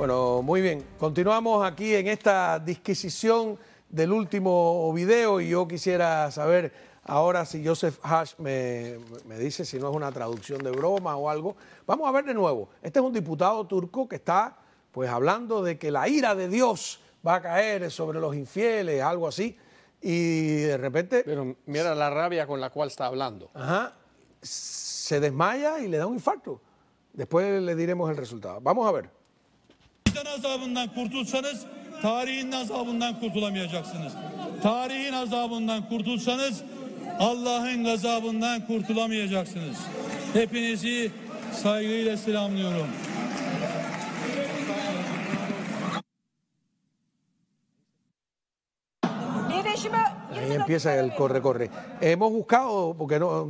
Bueno, muy bien. Continuamos aquí en esta disquisición del último video y yo quisiera saber ahora si Joseph Hash me, dice si no es una traducción de broma o algo. Vamos a ver de nuevo. Este es un diputado turco que está pues hablando de que la ira de Dios va a caer sobre los infieles, algo así. Y de repente... Pero mira la rabia con la cual está hablando. Ajá. Se desmaya y le da un infarto. Después le diremos el resultado. Vamos a ver. vicdan azabından kurtulsanız tarihin azabından kurtulamayacaksınız. Tarihin azabından kurtulsanız Allah'ın gazabından kurtulamayacaksınız. Hepinizi saygıyla selamlıyorum. Ahí empieza el corre, corre. Hemos buscado, porque no,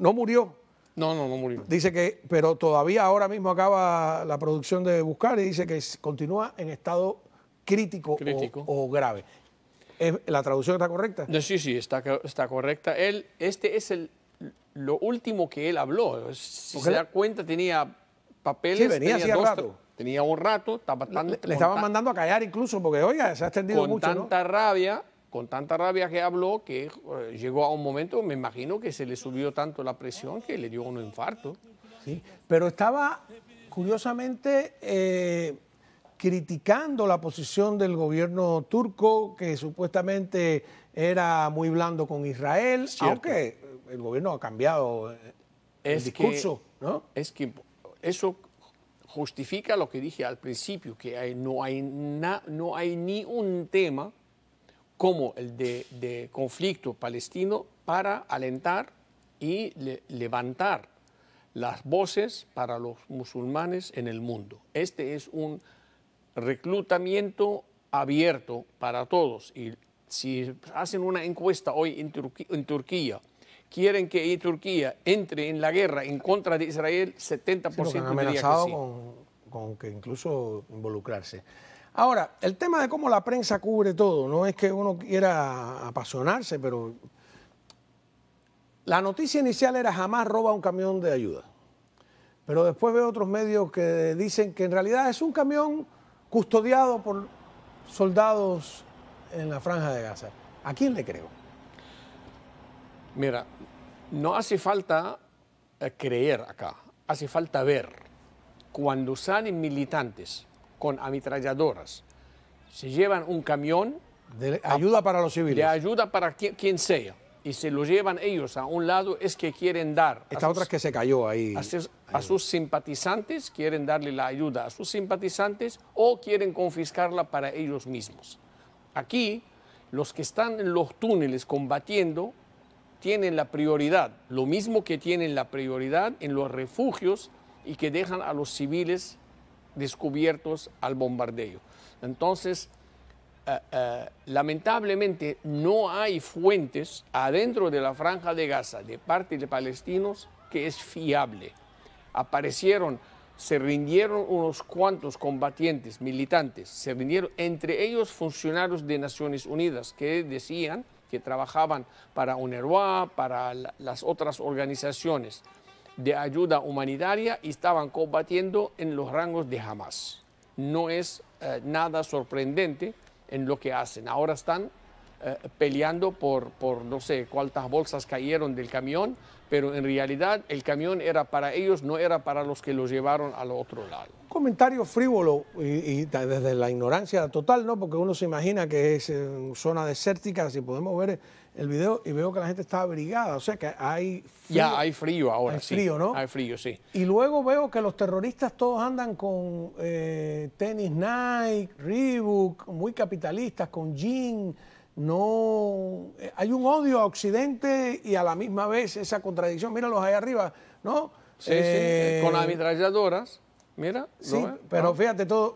no murió. No, no, no murió. Dice que, pero todavía ahora mismo acaba la producción de buscar y dice que continúa en estado crítico, O, grave. ¿La traducción está correcta? Sí, sí, está, está correcta. Él, este es el, lo último que él habló. Si se da cuenta, tenía papeles. venía tenía Tenía un rato. le, estaban mandando a callar incluso porque, oiga, se ha extendido mucho. Con tanta rabia con tanta rabia que habló que eh, llegó a un momento, me imagino que se le subió tanto la presión que le dio un infarto. Sí, pero estaba curiosamente eh, criticando la posición del gobierno turco que supuestamente era muy blando con Israel, Cierto. aunque el gobierno ha cambiado eh, el discurso, ¿no? Es que eso justifica lo que dije al principio, que no, hay no hay ni un tema como el de, conflicto palestino para alentar y levantar las voces para los musulmanes en el mundo. Este es un reclutamiento abierto para todos. Y si hacen una encuesta hoy en, Turquía, quieren que Turquía entre en la guerra en contra de Israel, 70% sí, han amenazado con que incluso involucrarse. Ahora, el tema de cómo la prensa cubre todo, no es que uno quiera apasionarse, pero la noticia inicial era jamás roba un camión de ayuda. Pero después veo otros medios que dicen que en realidad es un camión custodiado por soldados en la franja de Gaza. ¿A quién le creo? Mira, no hace falta eh, creer acá, hace falta ver. Cuando salen militantes con ametralladoras. Se llevan un camión. De ayuda para los civiles. De ayuda para quien, sea. Y se lo llevan ellos a un lado, es que quieren dar. Esta otra que se cayó ahí. a sus simpatizantes, quieren darle la ayuda a sus simpatizantes o quieren confiscarla para ellos mismos. Aquí, los que están en los túneles combatiendo tienen la prioridad, lo mismo que tienen la prioridad en los refugios y que dejan a los civiles descubiertos al bombardeo. Entonces, eh, eh, lamentablemente no hay fuentes adentro de la franja de Gaza de parte de palestinos que es fiable. Aparecieron, se rindieron unos cuantos combatientes, militantes, se rindieron entre ellos funcionarios de Naciones Unidas que decían que trabajaban para UNERWA, para las otras organizaciones de ayuda humanitaria y estaban combatiendo en los rangos de Hamas. No es eh, nada sorprendente en lo que hacen. Ahora están eh, peleando por, por no sé cuántas bolsas cayeron del camión, pero en realidad el camión era para ellos, no era para los que los llevaron al otro lado comentario frívolo y, desde la ignorancia total, ¿no? Porque uno se imagina que es eh, zona desértica, si podemos ver el video y veo que la gente está abrigada, o sea que hay frío. Ya hay frío ahora, sí. hay frío, ¿no? Hay frío, sí. Y luego veo que los terroristas todos andan con eh, tenis Nike, Reebok, muy capitalistas, con jean, no... Eh, hay un odio a Occidente y a la misma vez esa contradicción, míralos ahí arriba, ¿no? Sí, sí, con ametralladoras. Mira, sí, pero fíjate todo,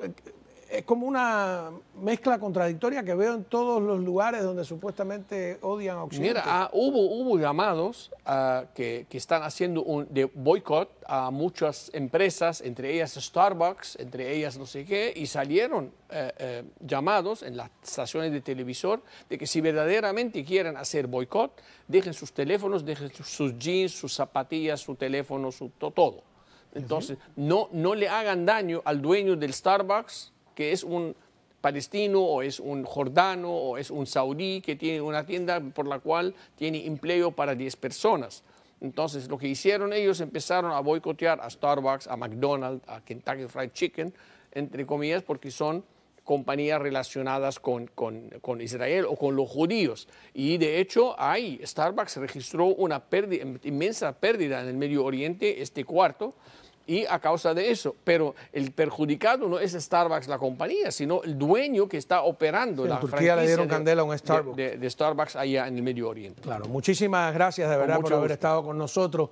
es como una mezcla contradictoria que veo en todos los lugares donde supuestamente odian a Occidente. Mira, ah, hubo, hubo llamados ah, que, están haciendo un de boicot a muchas empresas, entre ellas Starbucks, entre ellas no sé qué, y salieron eh, eh, llamados en las estaciones de televisor de que si verdaderamente quieren hacer boicot, dejen sus teléfonos, dejen sus jeans, sus zapatillas, su teléfono, su, todo entonces, no, no le hagan daño al dueño del Starbucks, que es un palestino o es un jordano o es un saudí que tiene una tienda por la cual tiene empleo para 10 personas. Entonces, lo que hicieron ellos, empezaron a boicotear a Starbucks, a McDonald's, a Kentucky Fried Chicken, entre comillas, porque son compañías relacionadas con, con, Israel o con los judíos. Y de hecho, hay, Starbucks registró una pérdida, inmensa pérdida en el Medio Oriente este cuarto. Y a causa de eso, pero el perjudicado no es Starbucks la compañía, sino el dueño que está operando en la Turquía de, candela a un Starbucks. De, Starbucks allá en el Medio Oriente. Claro, muchísimas gracias de verdad por haber estado con nosotros.